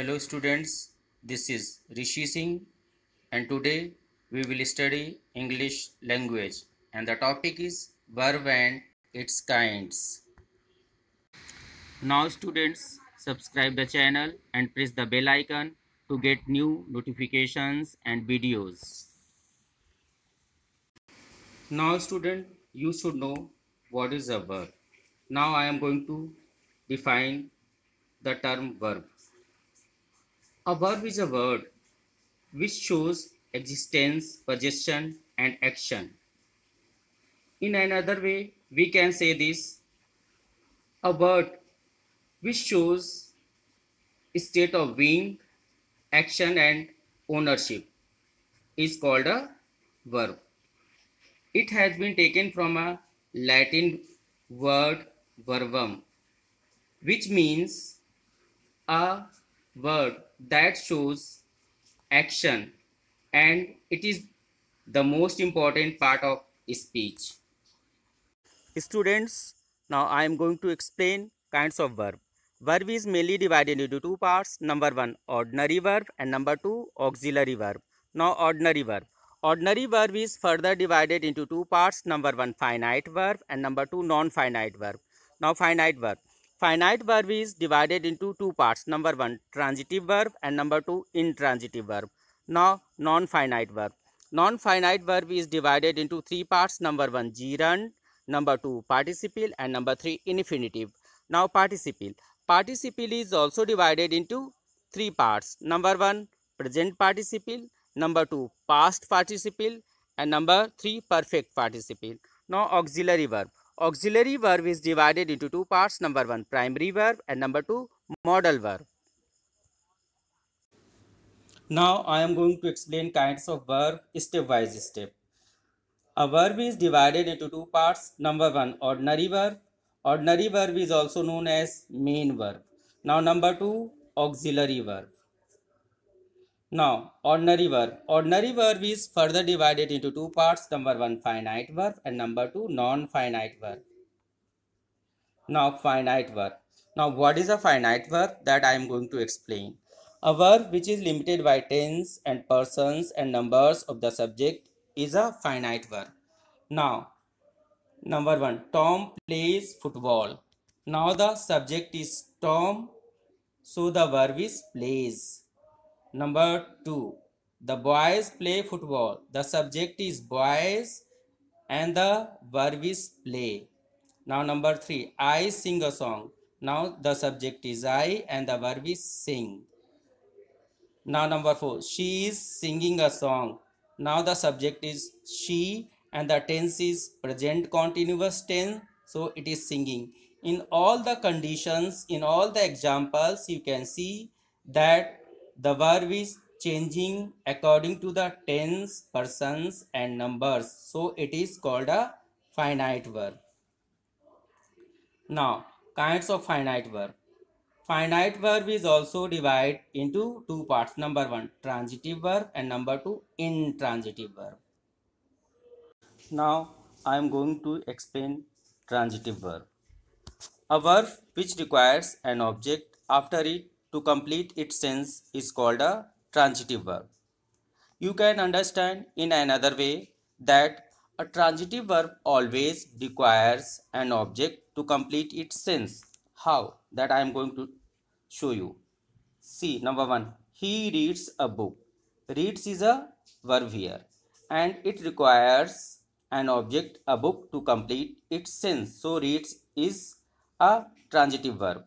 Hello students, this is Rishi Singh and today we will study English language and the topic is verb and its kinds. Now students, subscribe the channel and press the bell icon to get new notifications and videos. Now student, you should know what is a verb. Now I am going to define the term verb. A verb is a word which shows existence, possession, and action. In another way, we can say this a word which shows state of being, action, and ownership is called a verb. It has been taken from a Latin word verbum, which means a word that shows action and it is the most important part of speech. Students, now I am going to explain kinds of verb. Verb is mainly divided into two parts. Number one, ordinary verb and number two, auxiliary verb. Now ordinary verb. Ordinary verb is further divided into two parts. Number one, finite verb and number two, non-finite verb. Now finite verb. Finite verb is divided into two parts. Number one, transitive verb and number two, intransitive verb. Now, non-finite verb. Non-finite verb is divided into three parts. Number one, gerund. Number two, participle. And number three, infinitive. Now, participle. Participle is also divided into three parts. Number one, present participle. Number two, past participle. And number three, perfect participle. Now, auxiliary verb Auxiliary verb is divided into two parts. Number one, primary verb and number two, modal verb. Now I am going to explain kinds of verb step by step. A verb is divided into two parts. Number one, ordinary verb. Ordinary verb is also known as main verb. Now number two, auxiliary verb. Now, ordinary verb. Ordinary verb is further divided into two parts. Number one, finite verb and number two, non-finite verb. Now, finite verb. Now, what is a finite verb that I am going to explain? A verb which is limited by tense and persons and numbers of the subject is a finite verb. Now, number one, Tom plays football. Now, the subject is Tom, so the verb is plays. Number two, the boys play football. The subject is boys and the verb is play. Now number three, I sing a song. Now the subject is I and the verb is sing. Now number four, she is singing a song. Now the subject is she and the tense is present continuous tense. So it is singing. In all the conditions, in all the examples, you can see that the verb is changing according to the tense, persons and numbers. So it is called a finite verb. Now, kinds of finite verb. Finite verb is also divided into two parts. Number one, transitive verb and number two, intransitive verb. Now, I am going to explain transitive verb. A verb which requires an object after it to complete its sense is called a transitive verb. You can understand in another way that a transitive verb always requires an object to complete its sense. How? That I am going to show you. See, number one, he reads a book. Reads is a verb here and it requires an object, a book to complete its sense. So, reads is a transitive verb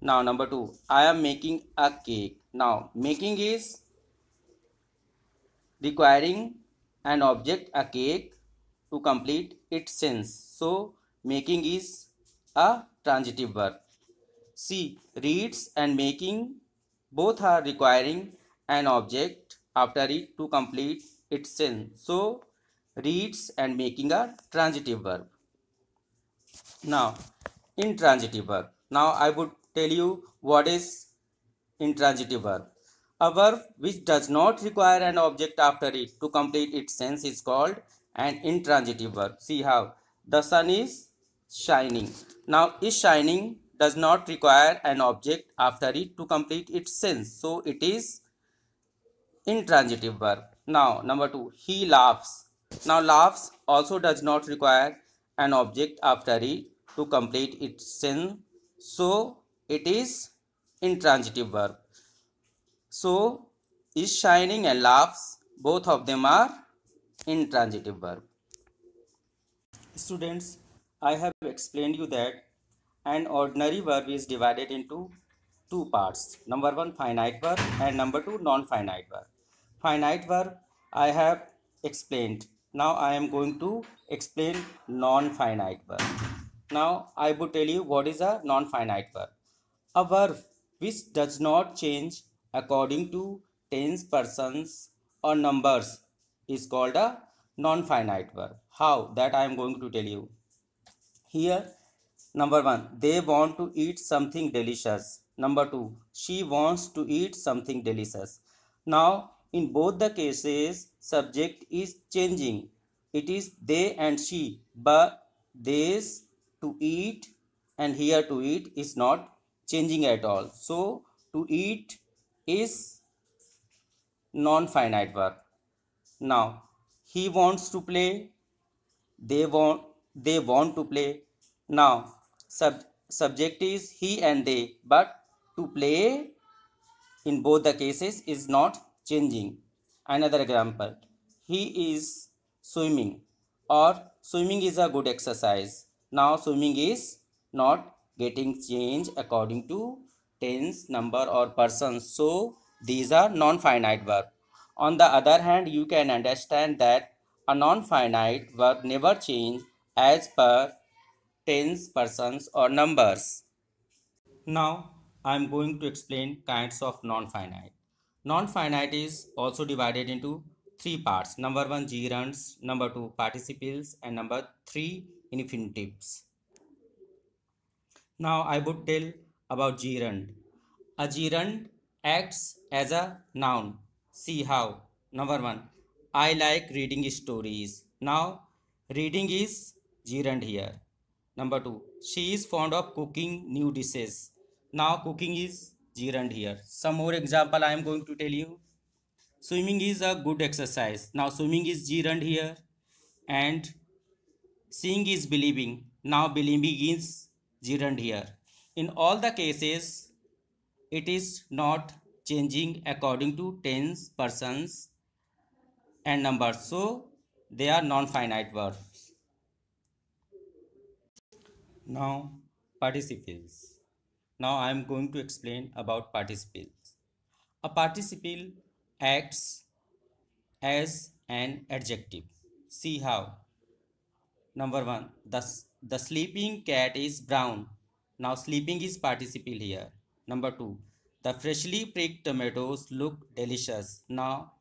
now number 2 i am making a cake now making is requiring an object a cake to complete its sense so making is a transitive verb c reads and making both are requiring an object after it to complete its sense so reads and making a transitive verb now intransitive verb now i would tell you what is intransitive verb. A verb which does not require an object after it to complete its sense is called an intransitive verb. See how the sun is shining. Now, is shining does not require an object after it to complete its sense. So, it is intransitive verb. Now, number two, he laughs. Now, laughs also does not require an object after it to complete its sense. So, it is intransitive verb so is shining and laughs both of them are intransitive verb students i have explained you that an ordinary verb is divided into two parts number one finite verb and number two non-finite verb finite verb i have explained now i am going to explain non-finite verb now i would tell you what is a non-finite verb a verb which does not change according to tense, persons or numbers is called a non-finite verb. How? That I am going to tell you. Here, number one, they want to eat something delicious. Number two, she wants to eat something delicious. Now, in both the cases, subject is changing. It is they and she, but this to eat and here to eat is not changing at all so to eat is non-finite verb now he wants to play they want they want to play now sub, subject is he and they but to play in both the cases is not changing another example he is swimming or swimming is a good exercise now swimming is not getting change according to tense number or person so these are non-finite verb on the other hand you can understand that a non-finite verb never change as per tense persons or numbers now i am going to explain kinds of non-finite non-finite is also divided into three parts number one gerunds number two participles and number three infinitives now I would tell about gerund. A gerund acts as a noun. See how. Number one, I like reading stories. Now reading is gerund here. Number two, she is fond of cooking new dishes. Now cooking is gerund here. Some more example I am going to tell you. Swimming is a good exercise. Now swimming is gerund here. And seeing is believing. Now believing is Zeroed here. In all the cases, it is not changing according to tense, persons and numbers. So, they are non-finite verbs. Now, participles. Now, I am going to explain about participles. A participle acts as an adjective. See how Number one, the, the sleeping cat is brown. Now sleeping is participle here. Number two, the freshly pricked tomatoes look delicious. Now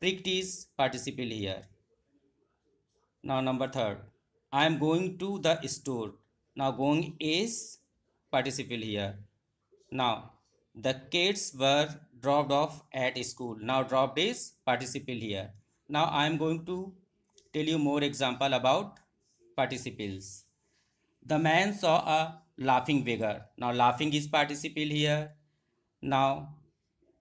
pricked is participle here. Now number third, I am going to the store. Now going is participle here. Now the kids were dropped off at school. Now dropped is participle here. Now I am going to tell you more example about participles. The man saw a laughing beggar. Now laughing is participle here. Now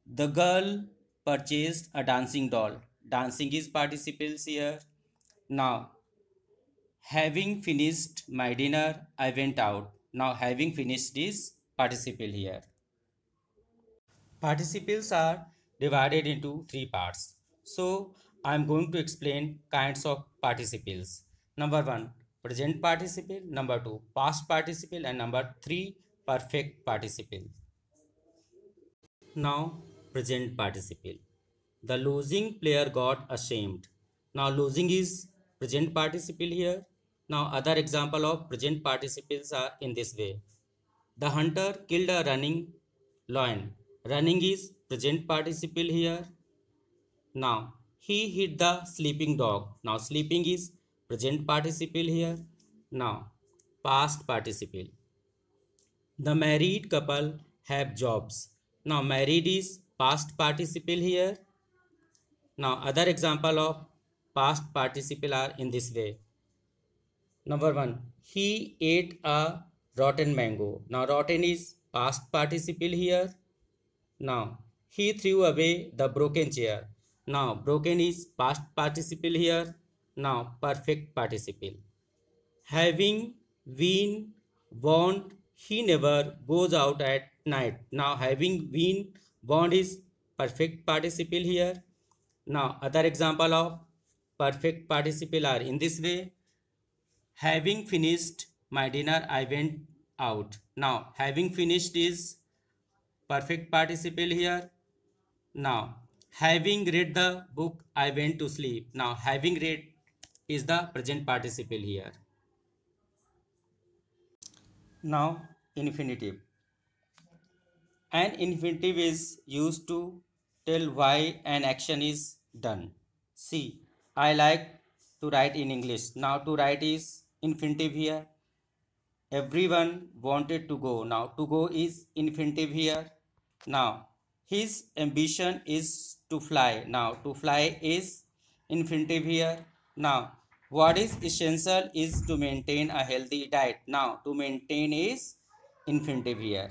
the girl purchased a dancing doll. Dancing is participles here. Now having finished my dinner, I went out. Now having finished is participle here. Participles are divided into three parts. So I am going to explain kinds of participles. Number one, present participle number 2 past participle and number 3 perfect participle now present participle the losing player got ashamed now losing is present participle here now other example of present participles are in this way the hunter killed a running lion running is present participle here now he hit the sleeping dog now sleeping is present participle here now past participle the married couple have jobs now married is past participle here now other example of past participle are in this way number 1 he ate a rotten mango now rotten is past participle here now he threw away the broken chair now broken is past participle here Now, perfect participle. Having, been, warned, he never goes out at night. Now, having, been, warned is perfect participle here. Now, other example of perfect participle are in this way. Having finished my dinner, I went out. Now, having finished is perfect participle here. Now, having read the book, I went to sleep. Now, having read is the present participle here. Now infinitive. An infinitive is used to tell why an action is done. See, I like to write in English. Now to write is infinitive here. Everyone wanted to go. Now to go is infinitive here. Now his ambition is to fly. Now to fly is infinitive here. Now what is essential is to maintain a healthy diet now to maintain is infinitive here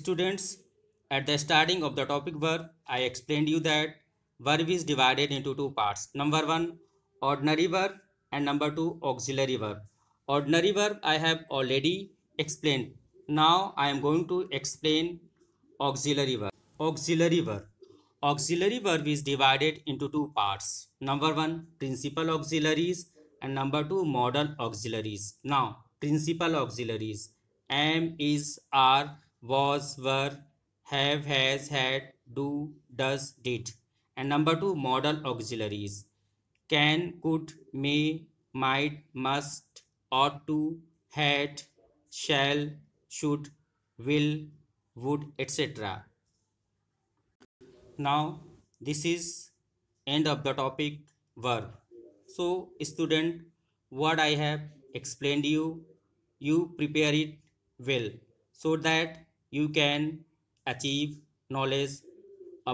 students at the starting of the topic verb i explained you that verb is divided into two parts number one ordinary verb and number two auxiliary verb ordinary verb i have already explained now i am going to explain auxiliary verb auxiliary verb Auxiliary verb is divided into two parts. Number one, principal auxiliaries and number two, modal auxiliaries. Now, principal auxiliaries. Am, is, are, was, were, have, has, had, do, does, did. And number two, modal auxiliaries. Can, could, may, might, must, ought to, had, shall, should, will, would, etc now this is end of the topic verb so student what i have explained you you prepare it well so that you can achieve knowledge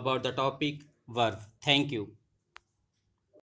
about the topic verb thank you